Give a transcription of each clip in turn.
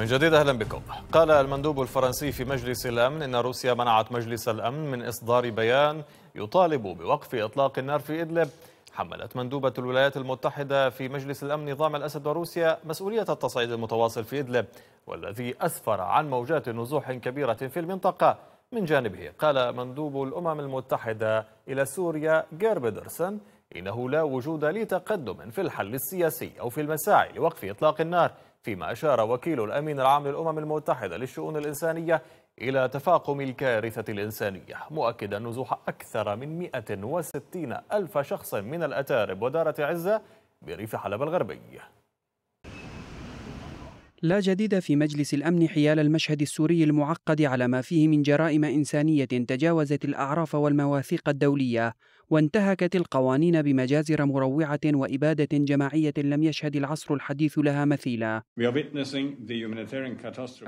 من جديد اهلا بكم. قال المندوب الفرنسي في مجلس الامن ان روسيا منعت مجلس الامن من اصدار بيان يطالب بوقف اطلاق النار في ادلب. حملت مندوبة الولايات المتحدة في مجلس الامن نظام الاسد وروسيا مسؤولية التصعيد المتواصل في ادلب والذي اسفر عن موجات نزوح كبيرة في المنطقة. من جانبه قال مندوب الامم المتحدة الى سوريا جير بيدرسون انه لا وجود لتقدم في الحل السياسي او في المساعي لوقف اطلاق النار. فيما أشار وكيل الأمين العام للأمم المتحدة للشؤون الإنسانية إلى تفاقم الكارثة الإنسانية مؤكدا نزوح أكثر من 160 ألف شخص من الأتارب ودارة عزة بريف حلب الغربي لا جديد في مجلس الأمن حيال المشهد السوري المعقد على ما فيه من جرائم إنسانية تجاوزت الأعراف والمواثيق الدولية وانتهكت القوانين بمجازر مروعة وإبادة جماعية لم يشهد العصر الحديث لها مثيلا.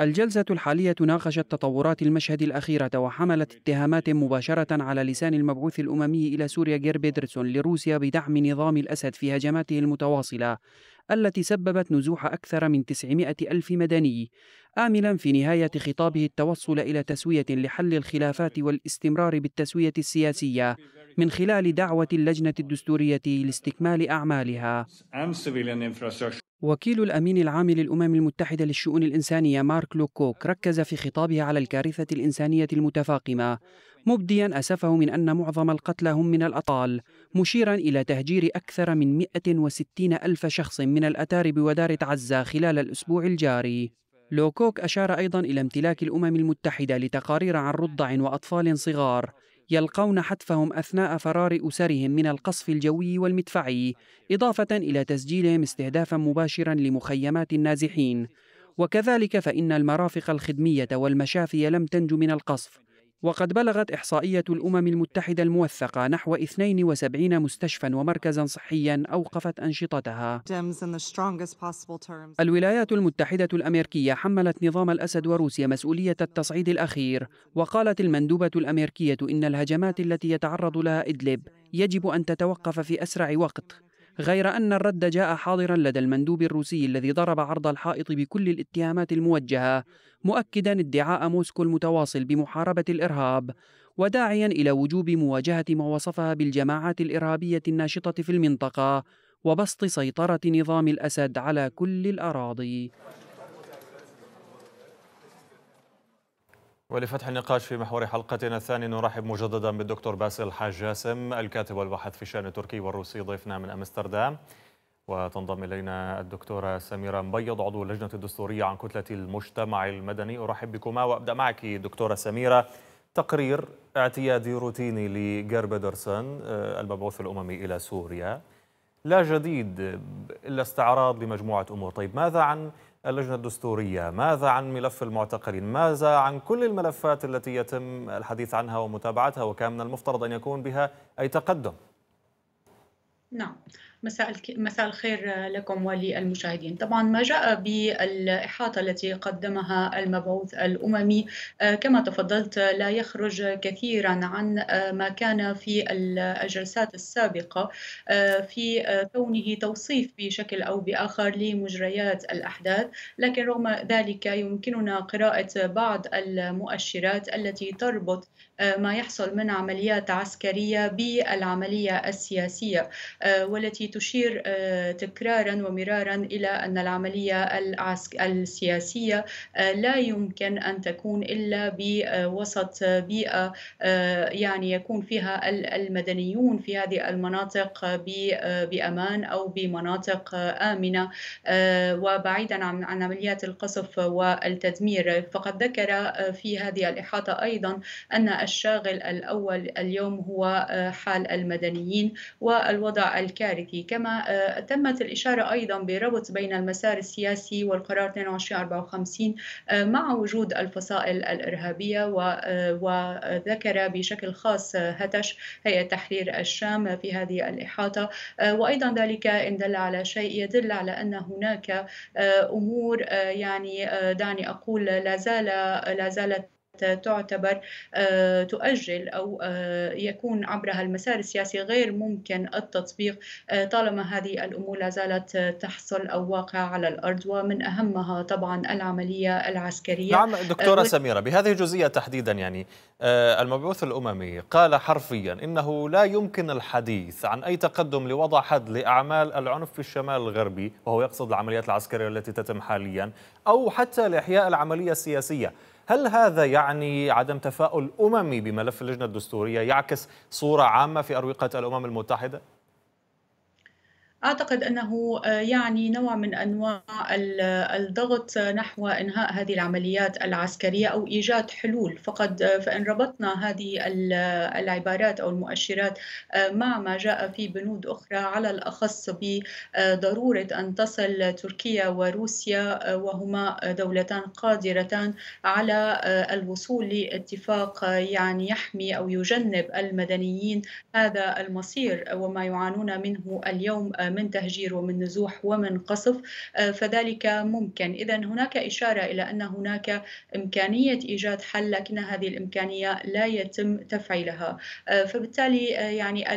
الجلسة الحالية ناقشت تطورات المشهد الأخيرة وحملت اتهامات مباشرة على لسان المبعوث الأممي إلى سوريا جير بيدرسون لروسيا بدعم نظام الأسد في هجماته المتواصلة التي سببت نزوح أكثر من 900 ألف مدني آملا في نهاية خطابه التوصل إلى تسوية لحل الخلافات والاستمرار بالتسوية السياسية من خلال خلال دعوة اللجنة الدستورية لاستكمال أعمالها وكيل الأمين العام للأمم المتحدة للشؤون الإنسانية مارك لوكوك ركز في خطابه على الكارثة الإنسانية المتفاقمة مبديا أسفه من أن معظم القتلى هم من الأطفال مشيرا إلى تهجير أكثر من 160 ألف شخص من الأتارب ودار عزة خلال الأسبوع الجاري لوكوك أشار أيضا إلى امتلاك الأمم المتحدة لتقارير عن رضع وأطفال صغار يلقون حتفهم أثناء فرار أسرهم من القصف الجوي والمدفعي إضافة إلى تسجيلهم استهدافا مباشرا لمخيمات النازحين وكذلك فإن المرافق الخدمية والمشافي لم تنج من القصف وقد بلغت إحصائية الأمم المتحدة الموثقة نحو 72 مستشفى ومركزا صحيا أوقفت أنشطتها الولايات المتحدة الأمريكية حملت نظام الأسد وروسيا مسؤولية التصعيد الأخير وقالت المندوبة الأمريكية إن الهجمات التي يتعرض لها إدلب يجب أن تتوقف في أسرع وقت غير أن الرد جاء حاضرا لدى المندوب الروسي الذي ضرب عرض الحائط بكل الاتهامات الموجهة مؤكدا ادعاء موسكو المتواصل بمحاربة الإرهاب وداعيا إلى وجوب مواجهة ما وصفها بالجماعات الإرهابية الناشطة في المنطقة وبسط سيطرة نظام الأسد على كل الأراضي ولفتح النقاش في محور حلقتنا الثاني نرحب مجددا بالدكتور باسل الحاج جاسم الكاتب والباحث في الشان التركي والروسي ضيفنا من امستردام وتنضم الينا الدكتوره سميره مبيض عضو اللجنه الدستوريه عن كتله المجتمع المدني ارحب بكما وابدا معك دكتوره سميره تقرير اعتيادي روتيني بيدرسون آه، المبعوث الاممي الى سوريا لا جديد الا استعراض لمجموعه امور طيب ماذا عن اللجنة الدستورية ماذا عن ملف المعتقلين ماذا عن كل الملفات التي يتم الحديث عنها ومتابعتها وكان من المفترض أن يكون بها أي تقدم نعم مساء مساء الخير لكم وللمشاهدين طبعا ما جاء بالإحاطة التي قدمها المبعوث الأممي آه، كما تفضلت لا يخرج كثيرا عن آه، ما كان في الجلسات السابقة آه، في كونه توصيف بشكل أو بآخر لمجريات الأحداث لكن رغم ذلك يمكننا قراءة بعض المؤشرات التي تربط ما يحصل من عمليات عسكرية بالعملية السياسية والتي تشير آه، تكرارا ومرارا إلى أن العملية السياسية آه، لا يمكن أن تكون إلا بوسط بيئة آه، يعني يكون فيها المدنيون في هذه المناطق بأمان أو بمناطق آمنة وبعيدا عن عمليات القصف والتدمير فقد ذكر في هذه الإحاطة أيضا أن الشاغل الأول اليوم هو حال المدنيين والوضع الكارثي كما آه، تمت الإشارة أيضا بربط بين المسار السياسي والقرار 2254 آه، مع وجود الفصائل الإرهابية آه، وذكر بشكل خاص هتش هيئة تحرير الشام في هذه الإحاطة وأيضا ذلك إن دل على شيء يدل على أن هناك أمور يعني دعني أقول لا زال لا زالت تعتبر آه، تؤجل أو آه، يكون عبرها المسار السياسي غير ممكن التطبيق آه، طالما هذه الأمور لا زالت تحصل أو واقع على الأرض ومن أهمها طبعا العملية العسكرية نعم دكتورة و... سميرة بهذه الجزئية تحديدا يعني المبعوث الأممي قال حرفيا إنه لا يمكن الحديث عن أي تقدم لوضع حد لأعمال العنف في الشمال الغربي وهو يقصد العمليات العسكرية التي تتم حاليا أو حتى لإحياء العملية السياسية هل هذا يعني عدم تفاؤل أممي بملف اللجنة الدستورية يعكس صورة عامة في أروقة الأمم المتحدة؟ أعتقد أنه آه، يعني نوع من أنواع الضغط نحو إنهاء هذه العمليات العسكرية أو إيجاد حلول فقد آه، فإن ربطنا هذه العبارات أو المؤشرات آه، مع ما جاء في بنود أخرى على الأخص بضرورة أن تصل تركيا وروسيا وهما دولتان قادرتان على الوصول لاتفاق يعني يحمي أو يجنب المدنيين هذا المصير وما يعانون منه اليوم من تهجير ومن نزوح ومن قصف آه، فذلك ممكن إذا هناك إشارة إلى أن هناك إمكانية إيجاد حل لكن هذه الإمكانية لا يتم تفعيلها آه، فبالتالي آه، يعني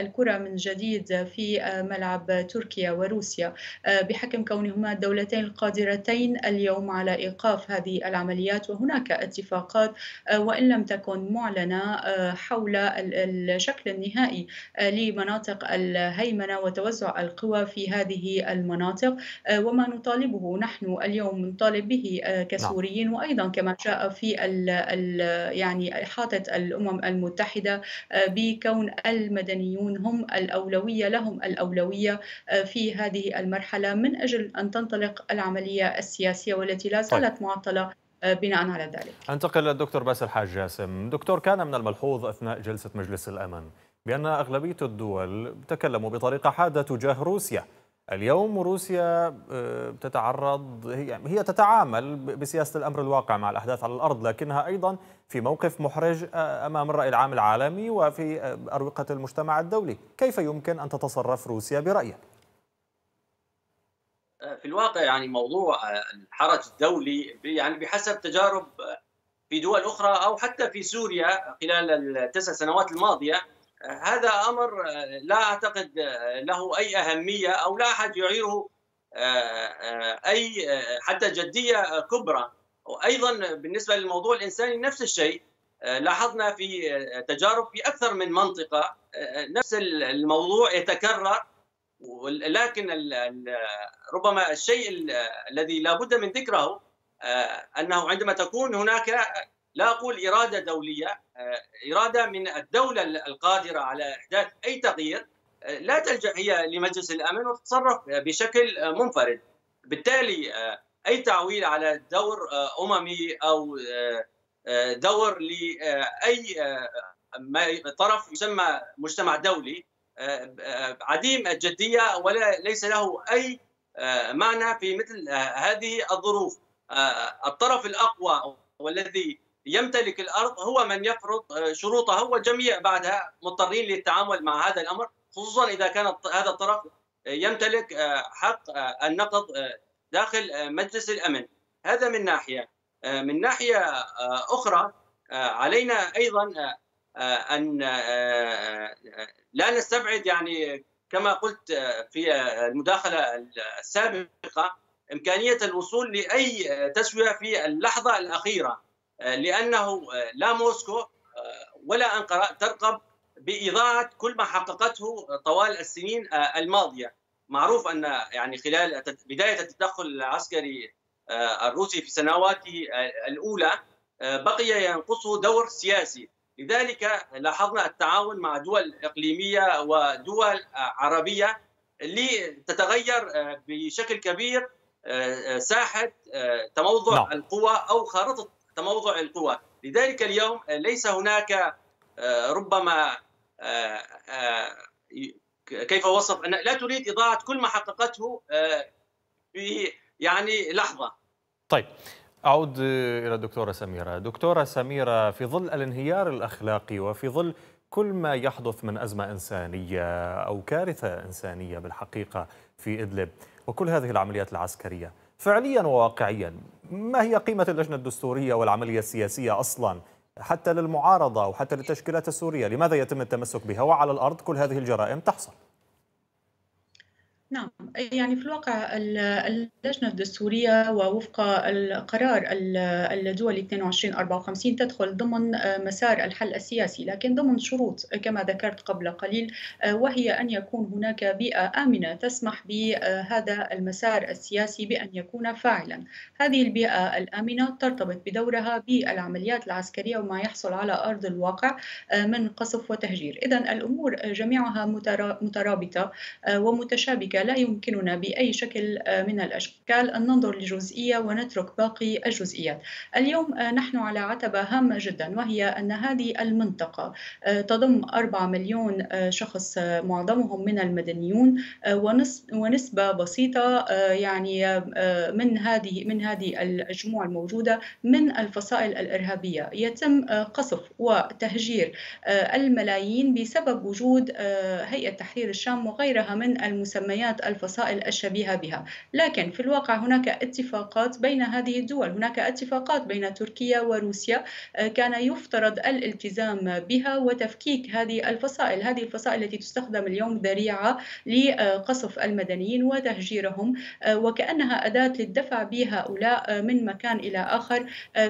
الكرة من جديد في ملعب تركيا وروسيا بحكم كونهما الدولتين القادرتين اليوم على إيقاف هذه العمليات وهناك اتفاقات وإن لم تكن معلنة حول الشكل النهائي لمناطق الهيمنة وتوزع القوى في هذه المناطق آه، وما نطالبه نحن اليوم نطالب به آه، نعم. كسوريين وايضا كما جاء في الـ الـ يعني احاطه الامم المتحده آه، بكون المدنيون هم الاولويه لهم الاولويه في هذه المرحله من اجل ان تنطلق العمليه السياسيه والتي لا طيب. زالت معطله بناء على ذلك. انتقل للدكتور باسل حاج جاسم، دكتور كان من الملحوظ اثناء جلسه مجلس الامن بأن أغلبية الدول تكلموا بطريقة حادة تجاه روسيا اليوم روسيا آه، تتعرض هي, هي تتعامل بسياسة الأمر الواقع مع الأحداث على الأرض لكنها أيضا في موقف محرج آه، أمام الرأي العام العالمي وفي آه، أروقة المجتمع الدولي كيف يمكن أن تتصرف روسيا برأيك؟ في الواقع يعني موضوع الحرج الدولي يعني بحسب تجارب في دول أخرى أو حتى في سوريا خلال التسع سنوات الماضية هذا امر لا اعتقد له اي اهميه او لا احد يعيره آه، آه، اي آه، حتى جديه كبرى وايضا بالنسبه للموضوع الانساني نفس الشيء لاحظنا في تجارب في اكثر من منطقه نفس الموضوع يتكرر لكن ربما الشيء الذي لا بد من ذكره انه عندما تكون هناك لا أقول إرادة دولية آه، إرادة من الدولة القادرة على إحداث أي تغيير آه، لا تلجأ هي لمجلس الأمن وتتصرف بشكل منفرد بالتالي آه، أي تعويل على دور أممي أو دور لأي طرف يسمى مجتمع دولي عديم الجدية ولا ليس له أي معنى في مثل هذه الظروف الطرف الأقوى والذي يمتلك الارض هو من يفرض آه، شروطه والجميع بعدها مضطرين للتعامل مع هذا الامر خصوصا اذا كان هذا الطرف آه، يمتلك آه، حق النقض داخل مجلس الامن هذا من ناحيه من ناحيه اخرى علينا ايضا ان لا نستبعد يعني كما قلت في المداخله السابقه امكانيه الوصول لاي تسويه في اللحظه الاخيره آه، لانه آه، لا موسكو آه، ولا انقره ترقب باضاعه كل ما حققته طوال السنين الماضيه معروف ان يعني خلال بدايه التدخل العسكري الروسي في سنواته الاولى بقي ينقصه دور سياسي لذلك لاحظنا التعاون مع دول اقليميه ودول عربيه لتتغير بشكل كبير ساحه تموضع لا. نعم. القوى او خارطه تموضع القوى لذلك اليوم آه، ليس هناك آه، ربما آه، كيف وصف أن لا تريد إضاعة كل ما حققته في يعني لحظة طيب أعود إلى الدكتورة سميرة دكتورة سميرة في ظل الانهيار الأخلاقي وفي ظل كل ما يحدث من أزمة إنسانية أو كارثة إنسانية بالحقيقة في إدلب وكل هذه العمليات العسكرية فعليا وواقعيا ما هي قيمة اللجنة الدستورية والعملية السياسية أصلا حتى للمعارضة وحتى للتشكيلات السورية لماذا يتم التمسك بها وعلى الأرض كل هذه الجرائم تحصل نعم يعني في الواقع اللجنة الدستورية ووفق القرار الدولي 2254 تدخل ضمن آه، مسار الحل السياسي لكن ضمن شروط كما ذكرت قبل قليل آه، وهي أن يكون هناك بيئة آمنة تسمح بهذا المسار السياسي بأن يكون فاعلا هذه البيئة الآمنة ترتبط بدورها بالعمليات العسكرية وما يحصل على أرض الواقع آه، من قصف وتهجير إذا الأمور جميعها مترابطة ومتشابكة لا يمكننا بأي شكل آه، من الأشكال أن ننظر لجزئية ونترك باقي الجزئيات اليوم آه، نحن على عتبة هامة جدا وهي أن هذه المنطقة آه، تضم 4 مليون شخص معظمهم من المدنيون ونسبة بسيطة يعني من هذه من هذه المجموعة الموجودة من الفصائل الإرهابية يتم قصف وتهجير الملايين بسبب وجود هيئة تحرير الشام وغيرها من المسميات بيانات الفصائل الشبيهة بها لكن في الواقع هناك اتفاقات بين هذه الدول هناك اتفاقات بين تركيا وروسيا آه، كان يفترض الالتزام بها وتفكيك هذه الفصائل هذه الفصائل التي تستخدم اليوم ذريعة لقصف المدنيين وتهجيرهم آه، وكأنها أداة للدفع بهؤلاء آه، من مكان إلى آخر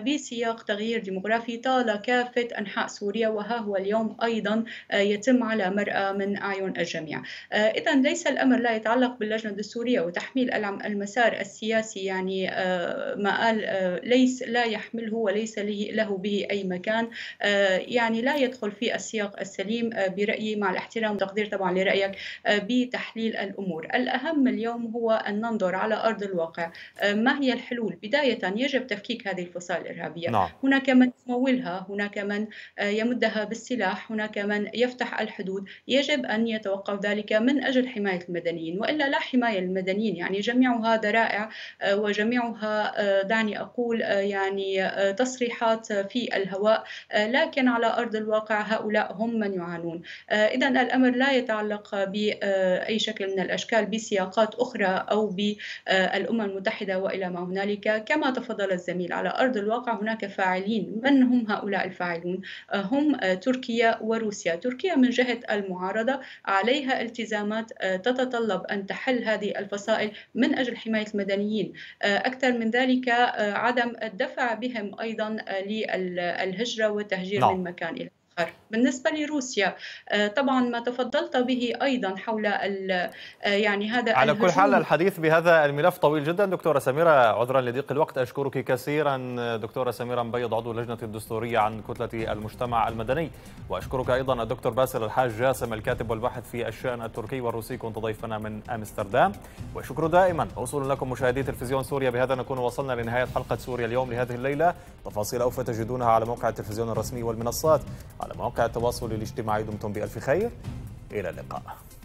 بسياق تغيير ديموغرافي طال كافة أنحاء سوريا وها هو اليوم أيضا يتم على مرأى من أعين الجميع إذا ليس الأمر لا يتعلق يتعلق باللجنة الدستورية وتحميل المسار السياسي يعني آه، ما قال آه، ليس لا يحمله وليس له به أي مكان آه، يعني لا يدخل في السياق السليم برأيي مع الاحترام والتقدير طبعا لرأيك بتحليل الأمور الأهم اليوم هو أن ننظر على أرض الواقع ما هي الحلول بداية يجب تفكيك هذه الفصائل الإرهابية نعم. هناك من يمولها هناك من يمدها بالسلاح هناك من يفتح الحدود يجب أن يتوقف ذلك من أجل حماية المدنيين والا لا حمايه للمدنيين يعني جميعها ذرائع آه، وجميعها آه، دعني اقول آه، يعني تصريحات في الهواء لكن على ارض الواقع هؤلاء هم من يعانون اذا الامر لا يتعلق باي شكل من الاشكال بسياقات اخرى او بالامم المتحده والى ما هنالك كما تفضل الزميل على ارض الواقع هناك فاعلين من هم هؤلاء الفاعلون هم تركيا وروسيا تركيا من جهه المعارضه عليها التزامات تتطلب أن تحل هذه الفصائل من أجل حماية المدنيين آه، أكثر من ذلك آه، عدم الدفع بهم أيضا للهجرة والتهجير نعم. من مكان إلى الآخر بالنسبة لروسيا آه، طبعا ما تفضلت به أيضا حول آه، يعني هذا على كل حال الحديث بهذا الملف طويل جدا دكتورة سميرة عذرا لضيق الوقت أشكرك كثيرا دكتورة سميرة مبيض عضو اللجنة الدستورية عن كتلة المجتمع المدني وأشكرك أيضا الدكتور باسل الحاج جاسم الكاتب والباحث في الشأن التركي والروسي كنت ضيفنا من أمستردام وشكر دائما وصول لكم مشاهدي تلفزيون سوريا بهذا نكون وصلنا لنهاية حلقة سوريا اليوم لهذه الليلة تفاصيل أوفى تجدونها على موقع التلفزيون الرسمي والمنصات على مواقع التواصل الاجتماعي دمتم بألف خير إلى اللقاء